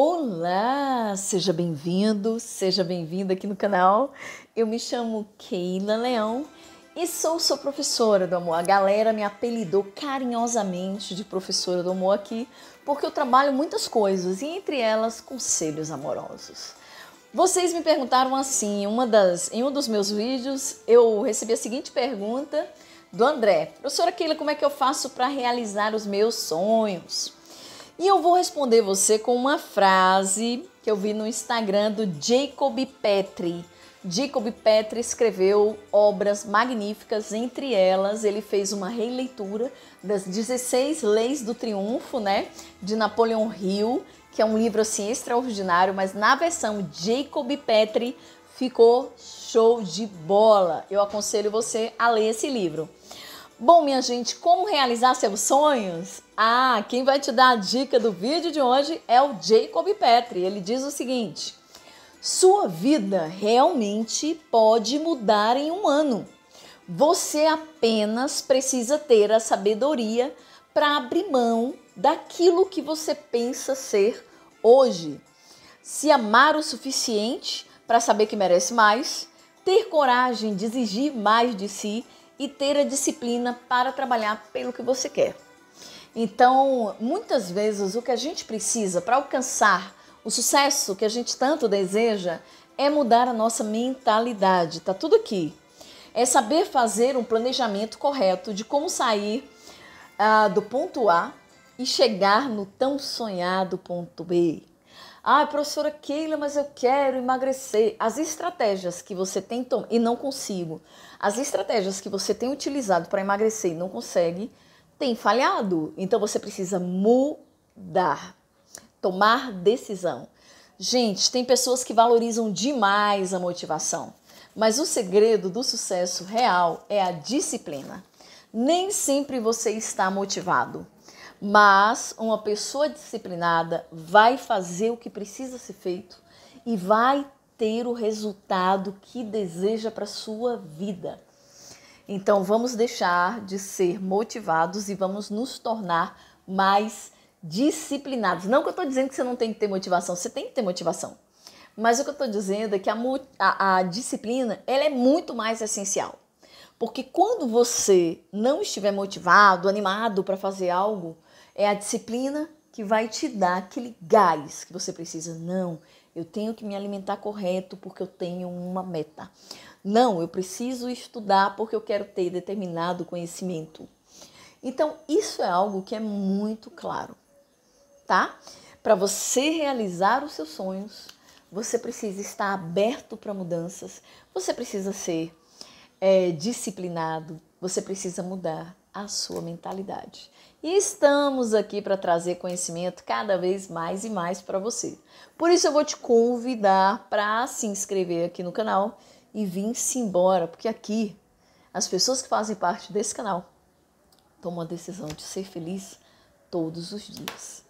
Olá, seja bem-vindo, seja bem-vinda aqui no canal. Eu me chamo Keila Leão e sou sua professora do amor. A galera me apelidou carinhosamente de professora do amor aqui porque eu trabalho muitas coisas e entre elas conselhos amorosos. Vocês me perguntaram assim, uma das, em um dos meus vídeos, eu recebi a seguinte pergunta do André: "Professora Keila, como é que eu faço para realizar os meus sonhos?" E eu vou responder você com uma frase que eu vi no Instagram do Jacob Petri. Jacob Petri escreveu obras magníficas, entre elas ele fez uma releitura das 16 Leis do Triunfo, né, de Napoleão Hill, que é um livro assim extraordinário, mas na versão Jacob Petri ficou show de bola. Eu aconselho você a ler esse livro. Bom, minha gente, como realizar seus sonhos? Ah, quem vai te dar a dica do vídeo de hoje é o Jacob Petri. Ele diz o seguinte: Sua vida realmente pode mudar em um ano. Você apenas precisa ter a sabedoria para abrir mão daquilo que você pensa ser hoje. Se amar o suficiente para saber que merece mais, ter coragem de exigir mais de si e ter a disciplina para trabalhar pelo que você quer. Então, muitas vezes o que a gente precisa para alcançar o sucesso que a gente tanto deseja é mudar a nossa mentalidade. Tá tudo aqui. É saber fazer um planejamento correto de como sair ah, do ponto A e chegar no tão sonhado ponto B. Ah, professora Keila, mas eu quero emagrecer. As estratégias que você tem e não consigo, as estratégias que você tem utilizado para emagrecer e não consegue, tem falhado. Então você precisa mudar, tomar decisão. Gente, tem pessoas que valorizam demais a motivação, mas o segredo do sucesso real é a disciplina. Nem sempre você está motivado. Mas uma pessoa disciplinada vai fazer o que precisa ser feito e vai ter o resultado que deseja para sua vida. Então vamos deixar de ser motivados e vamos nos tornar mais disciplinados. Não que eu estou dizendo que você não tem que ter motivação, você tem que ter motivação. Mas o que eu estou dizendo é que a, a, a, disciplina ela é muito mais essencial. Porque quando você não estiver motivado, animado para fazer algo, é a disciplina que vai te dar aquele gás que você precisa. Não, eu tenho que me alimentar correto porque eu tenho uma meta. Não, eu preciso estudar porque eu quero ter determinado conhecimento. Então, isso é algo que é muito claro, tá? Para você realizar os seus sonhos, você precisa estar aberto para mudanças, você precisa ser é, disciplinado, você precisa mudar, a sua mentalidade. E estamos aqui para trazer conhecimento cada vez mais e mais para você. Por isso eu vou te convidar para se inscrever aqui no canal e vir-se embora, porque aqui as pessoas que fazem parte desse canal tomam a decisão de ser feliz todos os dias.